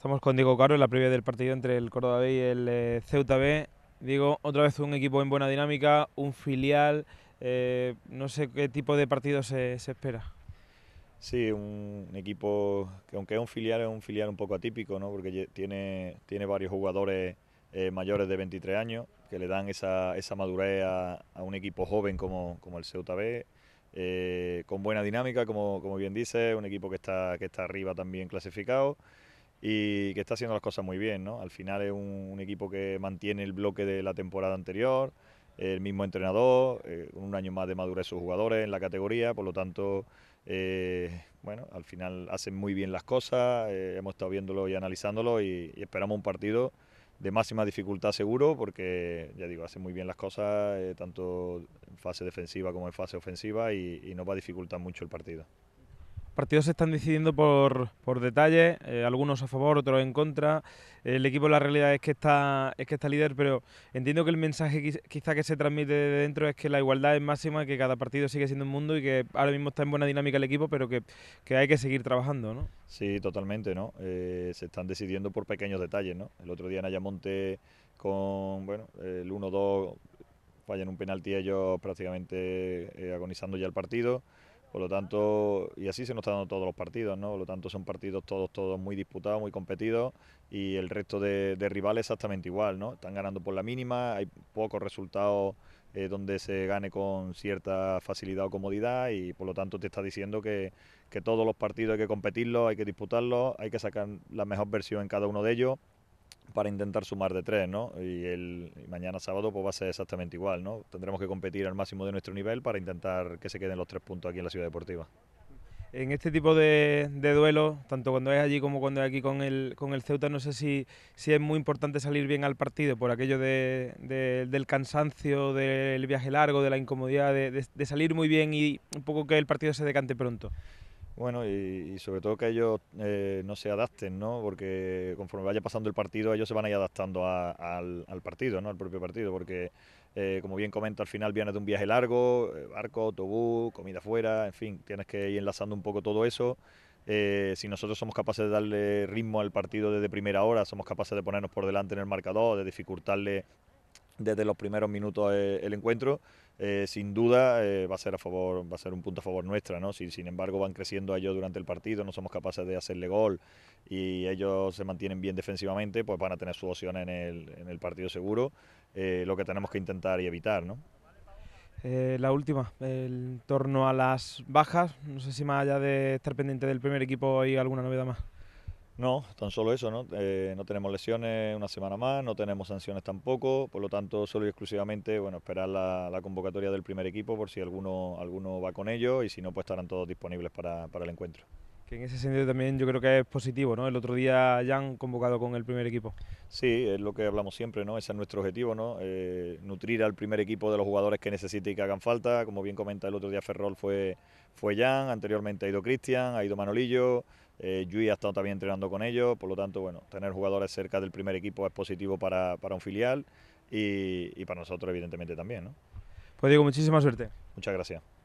Estamos con Diego Caro en la previa del partido entre el Córdoba B y el eh, Ceuta B. Diego, otra vez un equipo en buena dinámica, un filial. Eh, no sé qué tipo de partido se, espera. Sí, un, equipo que aunque es un filial, es un filial un poco atípico, ¿no? porque tiene, tiene varios jugadores eh, mayores de 23 años que le dan esa, esa madurez a, a, un equipo joven como, como el Ceuta B. con buena dinámica, como, como bien dice, un equipo que está, que está arriba también clasificado y que está haciendo las cosas muy bien. ¿no? Al final es un, equipo que mantiene el bloque de la temporada anterior, el mismo entrenador, eh, un año más de madurez sus jugadores en la categoría, por lo tanto, eh, bueno, al final hacen muy bien las cosas, eh, hemos estado viéndolo y analizándolo y, esperamos un partido de máxima dificultad seguro, porque ya digo, hacen muy bien las cosas, tanto en fase defensiva como en fase ofensiva, y nos va a dificultar mucho el partido partidos se están decidiendo por, por detalles, eh, algunos a favor, otros en contra. El equipo la realidad es que está es que está líder, pero entiendo que el mensaje quizá que se transmite de dentro es que la igualdad es máxima, que cada partido sigue siendo un mundo y que ahora mismo está en buena dinámica el equipo, pero que, hay que seguir trabajando, ¿no? Sí, totalmente, ¿no? Eh, se están decidiendo por pequeños detalles, ¿no? El otro día en Ayamonte con bueno, el 1-2 fallan un penalti ellos prácticamente eh, agonizando ya el partido. Por lo tanto, y así se nos están dando todos los partidos, ¿no? Por lo tanto, son partidos todos, todos muy disputados, muy competidos y el resto de, rivales exactamente igual, ¿no? Están ganando por la mínima, hay pocos resultados eh, donde se gane con cierta facilidad o comodidad y por lo tanto te está diciendo que, que todos los partidos hay que competirlos, hay que disputarlos, hay que sacar la mejor versión en cada uno de ellos para intentar sumar de tres, ¿no? Y, el, mañana sábado pues va a ser exactamente igual, ¿no? Tendremos que competir al máximo de nuestro nivel para intentar que se queden los tres puntos aquí en la ciudad deportiva. En este tipo de, de duelos, tanto cuando es allí como cuando es aquí con el, con el Ceuta, no sé si, si es muy importante salir bien al partido por aquello del cansancio, del viaje largo, de la incomodidad, de salir muy bien y un poco que el partido se decante pronto. Bueno, y, sobre todo que ellos eh, no se adapten, ¿no? Porque conforme vaya pasando el partido, ellos se van a ir adaptando al, partido, ¿no? Al propio partido, porque eh, como bien comento, al final vienes de un viaje largo, eh, barco, autobús, comida afuera, en fin, tienes que ir enlazando un poco todo eso. si nosotros somos capaces de darle ritmo al partido desde primera hora, somos capaces de ponernos por delante en el marcador, de dificultarle desde los primeros minutos eh, el encuentro. Eh, sin duda eh, va a ser a favor, va a ser un punto a favor nuestra, ¿no? Si sin embargo van creciendo ellos durante el partido, no somos capaces de hacerle gol y ellos se mantienen bien defensivamente, pues van a tener su opción en el, partido seguro, lo que tenemos que intentar y evitar, ¿no? la última, el torno a las bajas, no sé si más allá de estar pendiente del primer equipo hay alguna novedad más. No, tan solo eso, ¿no? Eh, no tenemos lesiones una semana más, no tenemos sanciones tampoco, por lo tanto, solo y exclusivamente, bueno, esperar la, convocatoria del primer equipo por si alguno, alguno va con ellos y si no, pues estarán todos disponibles para, el encuentro. Que en ese sentido también yo creo que es positivo, ¿no? El otro día Jan convocado con el primer equipo. Sí, es lo que hablamos siempre, ¿no? Ese es nuestro objetivo, ¿no? Eh, nutrir al primer equipo de los jugadores que necesite y que hagan falta. Como bien comenta el otro día Ferrol fue, fue Jan, anteriormente ha ido Cristian, ha ido Manolillo, eh, Yui ha estado también entrenando con ellos, por lo tanto, bueno, tener jugadores cerca del primer equipo es positivo para, un filial y, para nosotros, evidentemente, también. Pues digo, muchísima suerte. Muchas gracias.